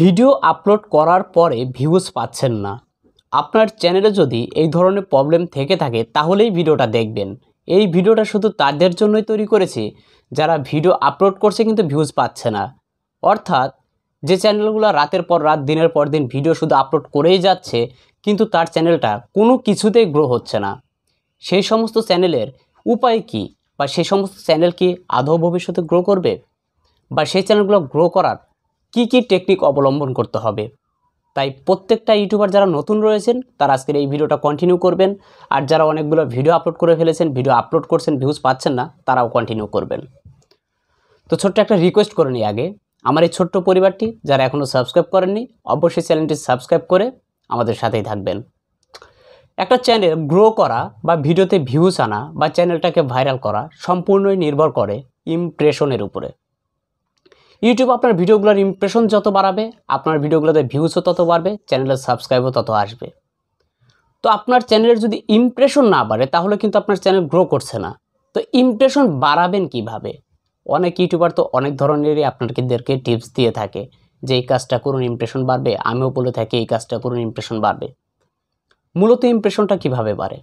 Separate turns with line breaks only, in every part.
video upload করার পরে views পাচ্ছেন না আপনার চ্যানেলে যদি এই ধরনের প্রবলেম থেকে থাকে তাহলেই ভিডিওটা দেখবেন এই ভিডিওটা শুধু তাদের জন্যই তৈরি করেছি যারা ভিডিও আপলোড করছে কিন্তু ভিউজ পাচ্ছে না অর্থাৎ যে চ্যানেলগুলো রাতের পর রাত দিনের পর দিন ভিডিও শুধু আপলোড করেই যাচ্ছে কিন্তু তার চ্যানেলটা কোনো কিছুতেই গ্রো হচ্ছে না সেই সমস্ত চ্যানেলের উপায় কি বা সেই সমস্ত চ্যানেল কি আদৌ ভবিষ্যতে গ্রো করবে বা সেই চ্যানেলগুলো গ্রো করার কি কি টেকনিক অবলম্বন করতে হবে তাই প্রত্যেকটা ইউটিউবার যারা নতুন রয়েছেন তারা আজকের এই ভিডিওটা কন্টিনিউ করবেন আর যারা অনেকগুলো ভিডিও আপলোড করে ফেলেছেন ভিডিও আপলোড করছেন ভিউজ পাচ্ছেন না তারাও কন্টিনিউ করবেন তো ছোট্ট একটা রিকোয়েস্ট করে নিই আগে আমার এই ছোট্ট পরিবারটি যারা এখনও সাবস্ক্রাইব করেননি অবশ্যই চ্যানেলটি সাবস্ক্রাইব করে আমাদের সাথেই থাকবেন একটা চ্যানেল গ্রো করা বা ভিডিওতে ভিউজ আনা বা চ্যানেলটাকে ভাইরাল করা সম্পূর্ণই নির্ভর করে ইমপ্রেশনের উপরে ইউটিউব আপনার ভিডিওগুলোর ইমপ্রেশন যত বাড়াবে আপনার ভিডিওগুলোতে ভিউজও তত বাড়বে চ্যানেলের সাবস্ক্রাইবও তত আসবে তো আপনার চ্যানেলের যদি ইমপ্রেশন না বাড়ে তাহলে কিন্তু আপনার চ্যানেল গ্রো করছে না তো ইমপ্রেশন বাড়াবেন কিভাবে অনেক ইউটিউবার তো অনেক ধরনেরই আপনাদেরকে টিপস দিয়ে থাকে যে এই কাজটা করুন ইমপ্রেশন বাড়বে আমিও বলে থাকি এই কাজটা করুন ইমপ্রেশন বাড়বে মূলত ইমপ্রেশনটা কিভাবে বাড়ে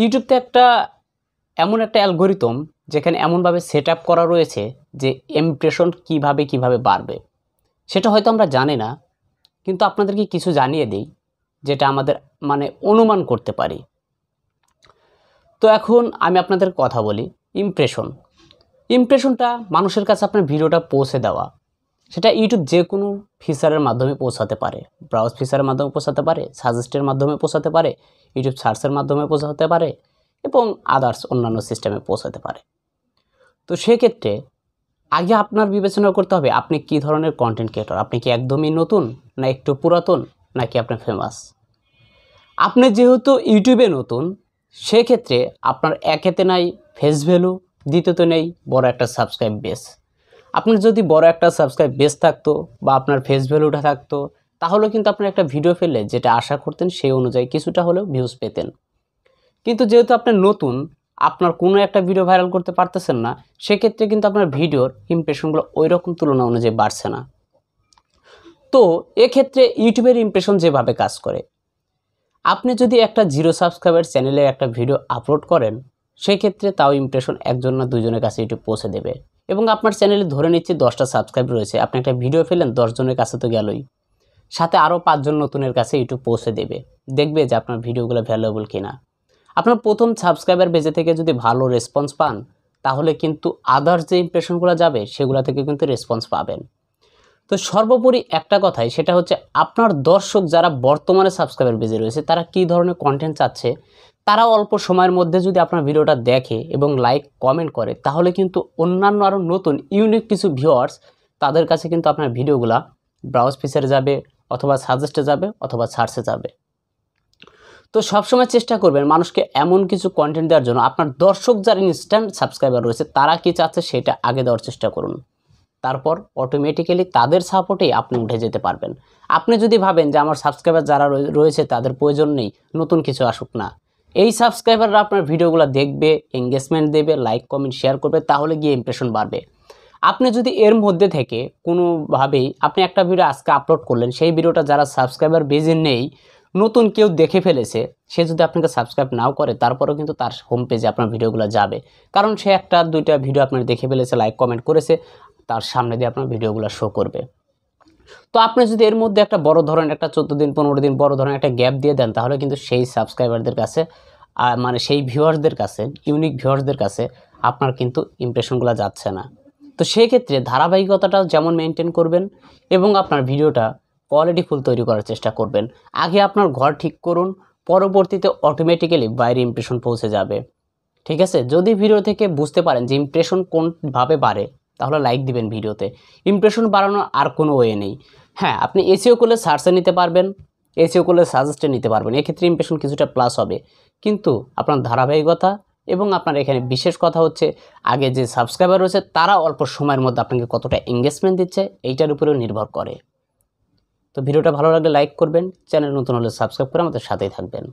ইউটিউবতে একটা এমন একটা অ্যালগোরিতম যেখানে এমনভাবে সেট আপ করা রয়েছে যে ইমপ্রেশন কিভাবে কিভাবে বাড়বে সেটা হয়তো আমরা জানি না কিন্তু আপনাদেরকে কিছু জানিয়ে দিই যেটা আমাদের মানে অনুমান করতে পারি তো এখন আমি আপনাদের কথা বলি ইমপ্রেশন ইমপ্রেশনটা মানুষের কাছে আপনার ভিডিওটা পৌঁছে দেওয়া সেটা ইউটিউব যে কোনো ফিচারের মাধ্যমে পৌঁছাতে পারে ব্রাউজ ফিচারের মাধ্যমে পৌঁছাতে পারে সাজেস্টের মাধ্যমে পৌঁছাতে পারে ইউটিউব সার্চের মাধ্যমে পৌঁছাতে পারে এবং আদার্স অন্যান্য সিস্টেমে পৌঁছাতে পারে তো সেক্ষেত্রে আগে আপনার বিবেচনা করতে হবে আপনি কি ধরনের কন্টেন্ট ক্রিয়েটর আপনি কি একদমই নতুন না একটু পুরাতন নাকি আপনি ফেমাস আপনি যেহেতু ইউটিউবে নতুন সেক্ষেত্রে আপনার একেতে নাই ফেস ভ্যালু দ্বিতীয়ত নেই বড় একটা সাবস্ক্রাইব বেস আপনার যদি বড় একটা সাবস্ক্রাইব বেস থাকতো বা আপনার ফেস ভ্যালুটা থাকতো তাহলেও কিন্তু আপনি একটা ভিডিও ফেললে যেটা আশা করতেন সেই অনুযায়ী কিছুটা হলেও ভিউজ পেতেন কিন্তু যেহেতু আপনি নতুন আপনার কোনো একটা ভিডিও ভাইরাল করতে পারতেছেন না সেক্ষেত্রে কিন্তু আপনার ভিডিওর ইমপ্রেশনগুলো ওই রকম তুলনা অনুযায়ী বাড়ছে না তো এক্ষেত্রে ইউটিউবের ইমপ্রেশন যেভাবে কাজ করে আপনি যদি একটা জিরো সাবস্ক্রাইবার চ্যানেলে একটা ভিডিও আপলোড করেন সেক্ষেত্রে তাও ইমপ্রেশন একজন না দুজনের কাছে ইউটিউব পৌঁছে দেবে এবং আপনার চ্যানেলে ধরে নিচ্ছি দশটা সাবস্ক্রাইব রয়েছে আপনি একটা ভিডিও ফেলেন দশজনের কাছে তো গেলই সাথে আরও পাঁচজন নতুনের কাছে ইউটিউব পৌঁছে দেবে দেখবে যে আপনার ভিডিওগুলো ভ্যালুয়েবল কিনা আপনার প্রথম সাবস্ক্রাইবার বেজে থেকে যদি ভালো রেসপন্স পান তাহলে কিন্তু আদার্স যে ইমপ্রেশনগুলো যাবে সেগুলো থেকে কিন্তু রেসপন্স পাবেন তো সর্বোপরি একটা কথাই সেটা হচ্ছে আপনার দর্শক যারা বর্তমানে সাবস্ক্রাইবার বেজে রয়েছে তারা কি ধরনের কন্টেন্ট চাচ্ছে তারা অল্প সময়ের মধ্যে যদি আপনার ভিডিওটা দেখে এবং লাইক কমেন্ট করে তাহলে কিন্তু অন্যান্য আরও নতুন ইউনিক কিছু ভিউয়ার্স তাদের কাছে কিন্তু আপনার ভিডিওগুলা ব্রাউজ ফিচারে যাবে অথবা সাজেস্টে যাবে অথবা সার্চে যাবে তো সবসময় চেষ্টা করবেন মানুষকে এমন কিছু কন্টেন্ট দেওয়ার জন্য আপনার দর্শক যারা ইনস্ট্যান্ট সাবস্ক্রাইবার রয়েছে তারা কি চাচ্ছে সেটা আগে দেওয়ার চেষ্টা করুন তারপর অটোমেটিক্যালি তাদের সাপোর্টেই আপনি উঠে যেতে পারবেন আপনি যদি ভাবেন যে আমার সাবস্ক্রাইবার যারা রয়েছে তাদের প্রয়োজন নেই নতুন কিছু আসুক না এই সাবস্ক্রাইবাররা আপনার ভিডিওগুলো দেখবে এঙ্গেজমেন্ট দেবে লাইক কমেন্ট শেয়ার করবে তাহলে গিয়ে ইমপ্রেশন বাড়বে আপনি যদি এর মধ্যে থেকে কোনোভাবেই আপনি একটা ভিডিও আজকে আপলোড করলেন সেই ভিডিওটা যারা সাবস্ক্রাইবার বেজে নেই নতুন কেউ দেখে ফেলেছে সে যদি আপনাকে সাবস্ক্রাইব নাও করে তারপরেও কিন্তু তার হোম পেজে আপনার ভিডিওগুলো যাবে কারণ সে একটা দুইটা ভিডিও আপনার দেখে ফেলেছে লাইক কমেন্ট করেছে তার সামনে দিয়ে আপনার ভিডিওগুলো শো করবে তো আপনি যদি এর মধ্যে একটা বড় ধরনের একটা চোদ্দো দিন পনেরো দিন বড় ধরনের একটা গ্যাপ দিয়ে দেন তাহলে কিন্তু সেই সাবস্ক্রাইবারদের কাছে মানে সেই ভিউয়ার্সদের কাছে ইউনিক ভিউয়ার্সদের কাছে আপনার কিন্তু ইমপ্রেশনগুলো যাচ্ছে না তো সেক্ষেত্রে ধারাবাহিকতাটাও যেমন মেনটেন করবেন এবং আপনার ভিডিওটা কোয়ালিটি ফুল তৈরি করার চেষ্টা করবেন আগে আপনার ঘর ঠিক করুন পরবর্তীতে অটোমেটিক্যালি বাইরে ইমপ্রেশন পৌঁছে যাবে ঠিক আছে যদি ভিডিও থেকে বুঝতে পারেন যে ইমপ্রেশন কোনভাবে বাড়ে তাহলে লাইক দিবেন ভিডিওতে ইমপ্রেশন বাড়ানোর আর কোনো ওয়ে নেই হ্যাঁ আপনি এসিও করলে সার্চে নিতে পারবেন এসিও করলে সাজেস্টে নিতে পারবেন এক্ষেত্রে ইমপ্রেশন কিছুটা প্লাস হবে কিন্তু আপনার ধারাবাহিকতা এবং আপনার এখানে বিশেষ কথা হচ্ছে আগে যে সাবস্ক্রাইবার রয়েছে তারা অল্প সময়ের মধ্যে আপনাকে কতটা এঙ্গেজমেন্ট দিচ্ছে এইটার উপরেও নির্ভর করে তো ভিডিওটা ভালো লাগলে লাইক করবেন চ্যানেল নতুন হলে সাবস্ক্রাইব করে আমাদের সাথেই থাকবেন